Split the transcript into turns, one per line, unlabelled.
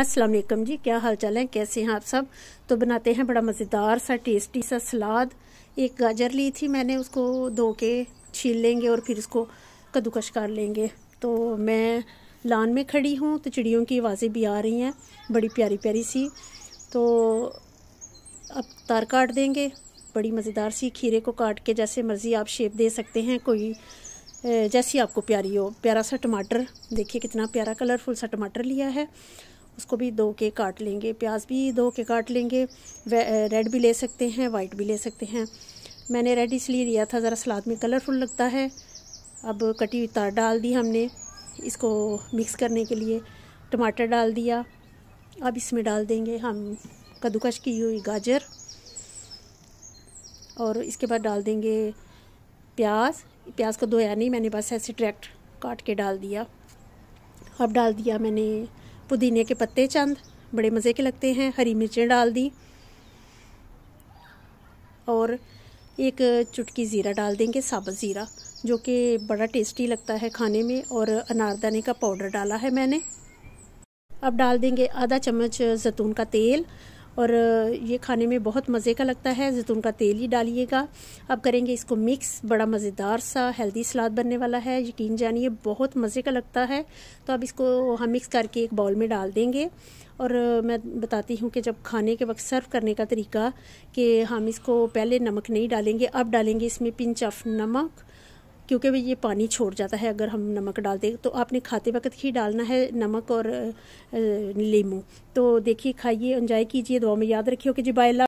अस्सलाम वालेकुम जी क्या हाल चाल है कैसे हैं आप सब तो बनाते हैं बड़ा मज़ेदार सा टेस्टी सा सलाद एक गाजर ली थी मैंने उसको धो के छील लेंगे और फिर उसको कद्दूकश कर लेंगे तो मैं लान में खड़ी हूँ तो चिड़ियों की आवाज़ें भी आ रही हैं बड़ी प्यारी प्यारी सी तो अब तार काट देंगे बड़ी मज़ेदार सी खीरे को काट के जैसे मर्ज़ी आप शेप दे सकते हैं कोई जैसी आपको प्यारी हो प्यारा सा टमाटर देखिए कितना प्यारा कलरफुल सा टमाटर लिया है उसको भी दो के काट लेंगे प्याज भी दो के काट लेंगे रेड भी ले सकते हैं वाइट भी ले सकते हैं मैंने रेड इसलिए लिया था ज़रा सलाद में कलरफुल लगता है अब कटी हुई तार डाल दी हमने इसको मिक्स करने के लिए टमाटर डाल दिया अब इसमें डाल देंगे हम कद्दूकश की हुई गाजर और इसके बाद डाल देंगे प्याज प्याज को धोया नहीं मैंने बस ऐसे डायरेक्ट काट के डाल दिया अब डाल दिया मैंने पुदीने के पत्ते चंद बड़े मज़े के लगते हैं हरी मिर्चें डाल दी और एक चुटकी ज़ीरा डाल देंगे साबुत ज़ीरा जो कि बड़ा टेस्टी लगता है खाने में और अनारदाने का पाउडर डाला है मैंने अब डाल देंगे आधा चम्मच जैतून का तेल और ये खाने में बहुत मज़े का लगता है जैतून का तेल ही डालिएगा अब करेंगे इसको मिक्स बड़ा मज़ेदार सा हेल्दी सलाद बनने वाला है यकीन जानिए बहुत मज़े का लगता है तो अब इसको हम मिक्स करके एक बाउल में डाल देंगे और मैं बताती हूँ कि जब खाने के वक्त सर्व करने का तरीका कि हम इसको पहले नमक नहीं डालेंगे अब डालेंगे इसमें पिंच ऑफ नमक क्योंकि भाई ये पानी छोड़ जाता है अगर हम नमक डाल दें तो आपने खाते वक्त ही डालना है नमक और लीमू तो देखिए खाइए इंजॉय कीजिए दुआ में याद रखिए कि जी बाय